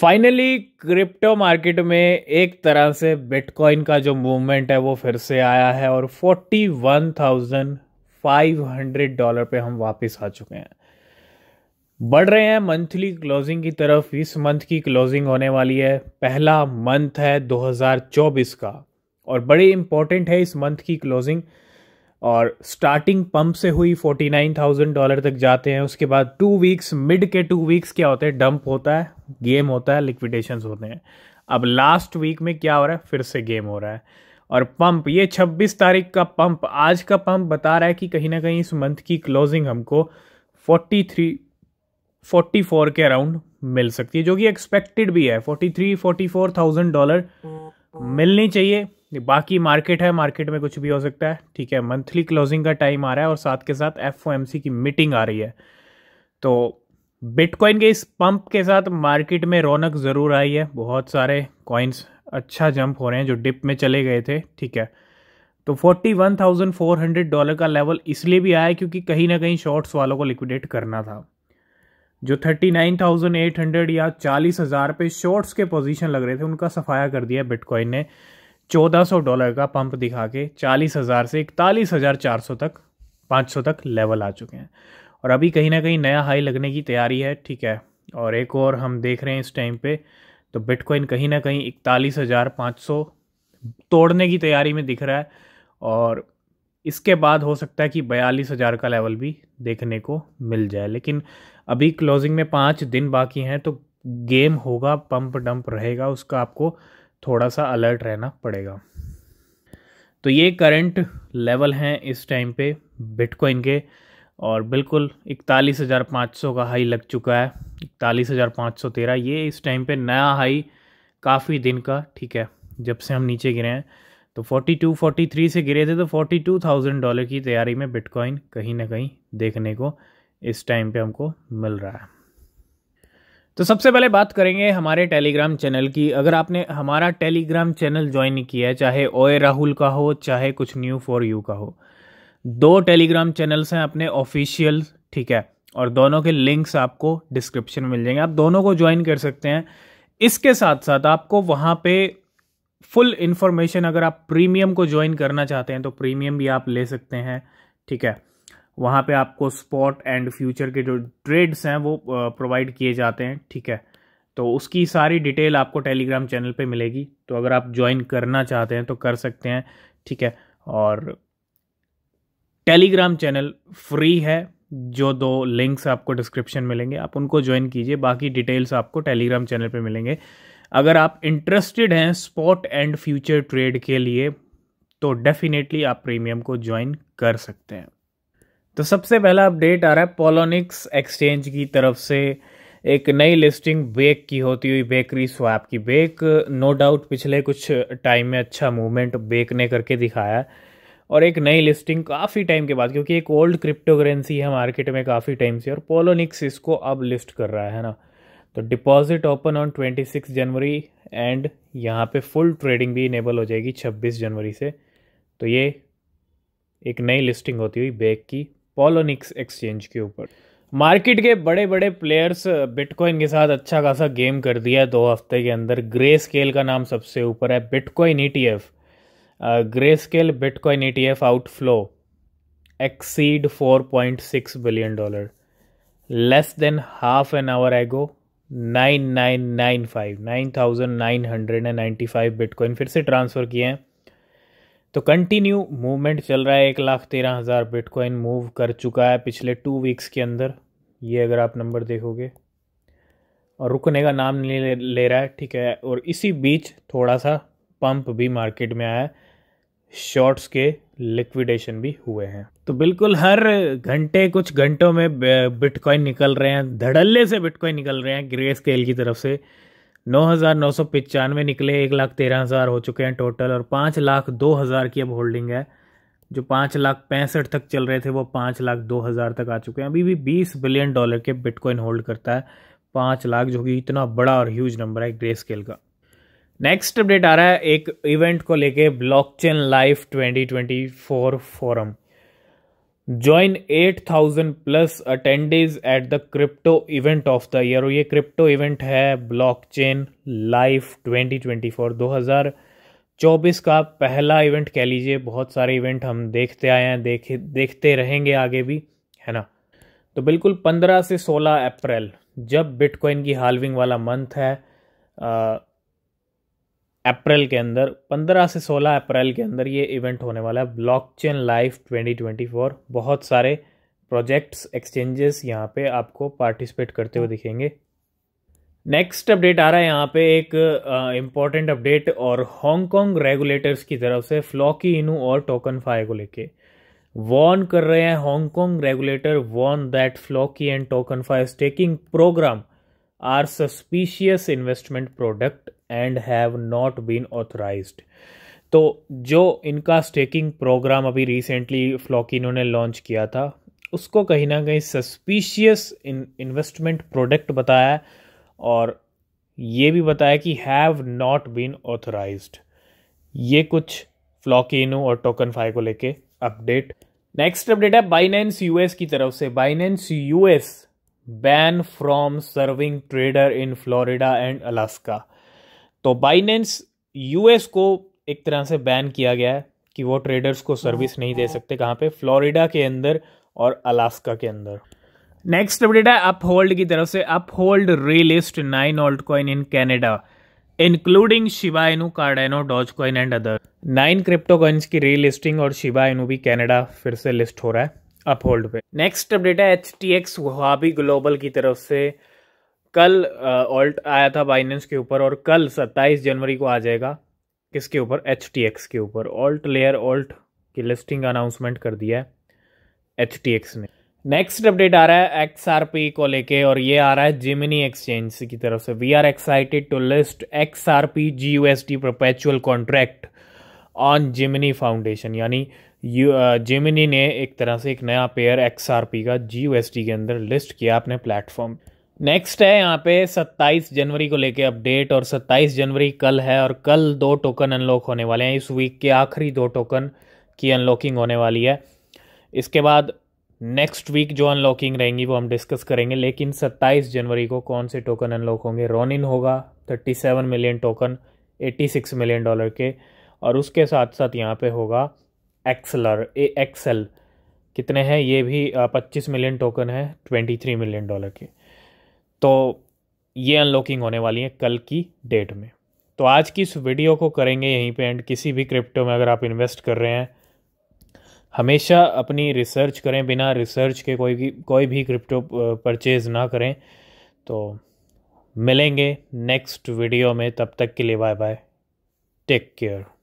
finally crypto market में एक तरह से बिटकॉइन का जो मूवमेंट है वो फिर से आया है और 41,500 डॉलर पे हम वापस आ चुके हैं बढ़ रहे हैं मंथली क्लोजिंग की तरफ इस मंथ की क्लोजिंग होने वाली है पहला मंथ है 2024 का और बड़ी इंपॉर्टेंट है इस मंथ की क्लोजिंग और स्टार्टिंग पंप से हुई फोर्टी नाइन थाउजेंड डॉलर तक जाते हैं उसके बाद टू वीक्स मिड के टू वीक्स क्या होते हैं डंप होता है गेम होता है लिक्विडेशन होते हैं अब लास्ट वीक में क्या हो रहा है फिर से गेम हो रहा है और पंप ये 26 तारीख का पंप आज का पंप बता रहा है कि कहीं ना कहीं इस मंथ की क्लोजिंग हमको 43 44 के अराउंड मिल सकती है जो कि एक्सपेक्टेड भी है 43 फोर थाउजेंड डॉलर मिलनी चाहिए बाकी मार्केट है मार्केट में कुछ भी हो सकता है ठीक है मंथली क्लोजिंग का टाइम आ रहा है और साथ के साथ एफ की मीटिंग आ रही है तो बिटकॉइन के इस पंप के साथ मार्केट में रौनक ज़रूर आई है बहुत सारे कॉइन्स अच्छा जंप हो रहे हैं जो डिप में चले गए थे ठीक है तो 41,400 डॉलर का लेवल इसलिए भी आया क्योंकि कहीं ना कहीं शॉर्ट्स वालों को लिक्विडेट करना था जो 39,800 या 40,000 पे शॉर्ट्स के पोजीशन लग रहे थे उनका सफाया कर दिया बिटकॉइन ने 1400 डॉलर का पंप दिखा के 40,000 से इकतालीस हज़ार चार सौ तक 500 तक लेवल आ चुके हैं और अभी कहीं ना कहीं नया हाई लगने की तैयारी है ठीक है और एक और हम देख रहे हैं इस टाइम पे तो बिटकॉइन कहीं ना कहीं इकतालीस हज़ार पाँच सौ तोड़ने की तैयारी में दिख रहा है और इसके बाद हो सकता है कि बयालीस हज़ार का लेवल भी देखने को मिल जाए लेकिन अभी क्लोजिंग में पाँच दिन बाकी हैं तो गेम होगा पंप डंप रहेगा उसका आपको थोड़ा सा अलर्ट रहना पड़ेगा तो ये करंट लेवल हैं इस टाइम पे बिटकॉइन के और बिल्कुल इकतालीस हज़ार पाँच सौ का हाई लग चुका है इकतालीस हज़ार पाँच सौ तेरह ये इस टाइम पे नया हाई काफ़ी दिन का ठीक है जब से हम नीचे गिरे हैं तो फोर्टी टू फोर्टी थ्री से गिरे थे तो फोर्टी टू थाउजेंड डॉलर की तैयारी में बिटकॉइन कहीं ना कहीं देखने को इस टाइम पे हमको मिल रहा है तो सबसे पहले बात करेंगे हमारे टेलीग्राम चैनल की अगर आपने हमारा टेलीग्राम चैनल ज्वाइन नहीं किया है चाहे ओए राहुल का हो चाहे कुछ न्यू फॉर यू का हो दो टेलीग्राम चैनल्स हैं अपने ऑफिशियल ठीक है और दोनों के लिंक्स आपको डिस्क्रिप्शन में मिल जाएंगे आप दोनों को ज्वाइन कर सकते हैं इसके साथ साथ आपको वहाँ पे फुल इन्फॉर्मेशन अगर आप प्रीमियम को ज्वाइन करना चाहते हैं तो प्रीमियम भी आप ले सकते हैं ठीक है वहाँ पे आपको स्पॉट एंड फ्यूचर के जो ट्रेड्स हैं वो प्रोवाइड किए जाते हैं ठीक है तो उसकी सारी डिटेल आपको टेलीग्राम चैनल पे मिलेगी तो अगर आप ज्वाइन करना चाहते हैं तो कर सकते हैं ठीक है और टेलीग्राम चैनल फ्री है जो दो लिंक्स आपको डिस्क्रिप्शन मिलेंगे आप उनको ज्वाइन कीजिए बाकी डिटेल्स आपको टेलीग्राम चैनल पर मिलेंगे अगर आप इंटरेस्टेड हैं स्पॉट एंड फ्यूचर ट्रेड के लिए तो डेफिनेटली आप प्रीमियम को ज्वाइन कर सकते हैं तो सबसे पहला अपडेट आ रहा है पोलोनिक्स एक्सचेंज की तरफ से एक नई लिस्टिंग बेक की होती हुई बेकरी स्वैप की बेक नो डाउट पिछले कुछ टाइम में अच्छा मूवमेंट बेक ने करके दिखाया और एक नई लिस्टिंग काफ़ी टाइम के बाद क्योंकि एक ओल्ड क्रिप्टो करेंसी है मार्केट में काफ़ी टाइम से और पोलोनिक्स इसको अब लिस्ट कर रहा है ना तो deposit open on 26 January and यहाँ पे फुल ट्रेडिंग भी इनेबल हो जाएगी 26 जनवरी से तो ये एक नई लिस्टिंग होती हुई बेक की पोलोनिक्स एक्सचेंज के ऊपर मार्केट के बड़े बड़े प्लेयर्स बिटकॉइन के साथ अच्छा खासा गेम कर दिया है दो हफ्ते के अंदर ग्रे स्केल का नाम सबसे ऊपर है bitcoin E T F Grayscale bitcoin E T F outflow ago nine nine nine five nine thousand nine hundred and ninety five bitcoin फिर से ट्रांसफ़र किए हैं तो कंटिन्यू मूवमेंट चल रहा है एक लाख तेरह हज़ार बिटकॉइन मूव कर चुका है पिछले टू वीक्स के अंदर ये अगर आप नंबर देखोगे और रुकने का नाम नहीं ले, ले रहा है ठीक है और इसी बीच थोड़ा सा पंप भी मार्केट में आया शॉर्ट्स के लिक्विडेशन भी हुए हैं तो बिल्कुल हर घंटे कुछ घंटों में बिटकॉइन निकल रहे हैं धड़ल्ले से बिटकॉइन निकल रहे हैं ग्रे स्केल की तरफ से नौ हज़ार नौ सौ पचानवे निकले एक लाख तेरह हज़ार हो चुके हैं टोटल और पाँच लाख दो हज़ार की अब होल्डिंग है जो पाँच लाख पैंसठ तक चल रहे थे वो पाँच लाख दो हज़ार तक आ चुके हैं अभी भी बीस बिलियन डॉलर के बिटकॉइन होल्ड करता है पाँच लाख जो कि इतना बड़ा और ह्यूज नंबर है ग्रे स्केल का नेक्स्ट अपडेट आ रहा है एक इवेंट को लेके blockchain life 2024 forum join 8000 plus attendees at the crypto event of the year और ये क्रिप्टो इवेंट है ब्लॉकचेन लाइफ 2024 2024 का पहला इवेंट कह लीजिए बहुत सारे इवेंट हम देखते आए हैं देख देखते रहेंगे आगे भी है ना तो बिल्कुल 15 से 16 अप्रैल जब बिटकॉइन की हालविंग वाला मंथ है अप्रैल के अंदर 15 से 16 अप्रैल के अंदर ये इवेंट होने वाला है ब्लॉकचेन लाइफ 2024 बहुत सारे प्रोजेक्ट्स एक्सचेंजेस यहाँ पे आपको पार्टिसिपेट करते हुए दिखेंगे नेक्स्ट अपडेट आ रहा है यहाँ पे एक इम्पॉर्टेंट uh, अपडेट और हांगकॉन्ग रेगुलेटर्स की तरफ से फ्लॉकी इनू और टोकन फाई को लेके वॉर्न कर रहे हैं Hong Kong regulator warn that Floki and TokenFi taking program are suspicious investment product and have not been authorise तो जो इनका स्टेकिंग प्रोग्राम अभी रिसेंटली फ्लॉकिनो ने लॉन्च किया था उसको कहीं ना कहीं सस्पिशियस इन्वेस्टमेंट प्रोडक्ट बताया और ये भी बताया कि हैव नॉट बीन ऑथराइज ये कुछ फ्लॉकिनो और टोकन फाइव को लेके अपडेट नेक्स्ट अपडेट है बाइनेंस यूएस की तरफ से Binance US ban from serving trader in Florida and Alaska तो बाइनेंस यूएस को एक तरह से बैन किया गया है कि वो ट्रेडर्स को सर्विस नहीं दे सकते कहाँ पे फ्लोरिडा के अंदर और अलास्का के अंदर नेक्स्ट अपडेट है अप होल्ड की तरफ से Uphold relist nine altcoin in Canada including Shiba Inu Cardano Dogecoin and other nine crypto coins की रीलिस्टिंग और शिबा इनू भी कैनेडा फिर से लिस्ट हो रहा है अपहोल्ड पे नेक्स्ट अपडेट है एच टी एक्स ग्लोबल की तरफ से कल ऑल्ट आया था बाइनेंस के ऊपर और कल 27 जनवरी को आ जाएगा किसके ऊपर एच के ऊपर ऑल्ट लेयर ऑल्ट की लिस्टिंग अनाउंसमेंट कर दिया है एच ने नेक्स्ट अपडेट आ रहा है एक्स आर पी को लेके और ये आ रहा है जिमिनी एक्सचेंज की तरफ से we are excited to list X R P G U S T perpetual contract on Gemini foundation यानी यू जिमिनी ने एक तरह से एक नया पेयर एक्स आर पी का जी यू एस टी के अंदर लिस्ट किया अपने प्लेटफॉर्म नेक्स्ट है यहाँ पे 27 जनवरी को लेके अपडेट और 27 जनवरी कल है और कल दो टोकन अनलॉक होने वाले हैं इस वीक के आखिरी दो टोकन की अनलॉकिंग होने वाली है इसके बाद नेक्स्ट वीक जो अनलॉकिंग रहेंगी वो हम डिस्कस करेंगे लेकिन 27 जनवरी को कौन से टोकन अनलॉक होंगे रोनिन होगा 37 मिलियन टोकन 86 मिलियन डॉलर के और उसके साथ साथ यहाँ पे होगा एक्सलर ए एक्सएल कितने हैं ये भी 25 मिलियन टोकन है 23 मिलियन डॉलर के तो ये अनलॉकिंग होने वाली है कल की डेट में तो आज की इस वीडियो को करेंगे यहीं पे एंड किसी भी क्रिप्टो में अगर आप इन्वेस्ट कर रहे हैं हमेशा अपनी रिसर्च करें बिना रिसर्च के कोई भी कोई भी क्रिप्टो परचेज़ ना करें तो मिलेंगे नेक्स्ट वीडियो में तब तक के लिए बाय बाय टेक केयर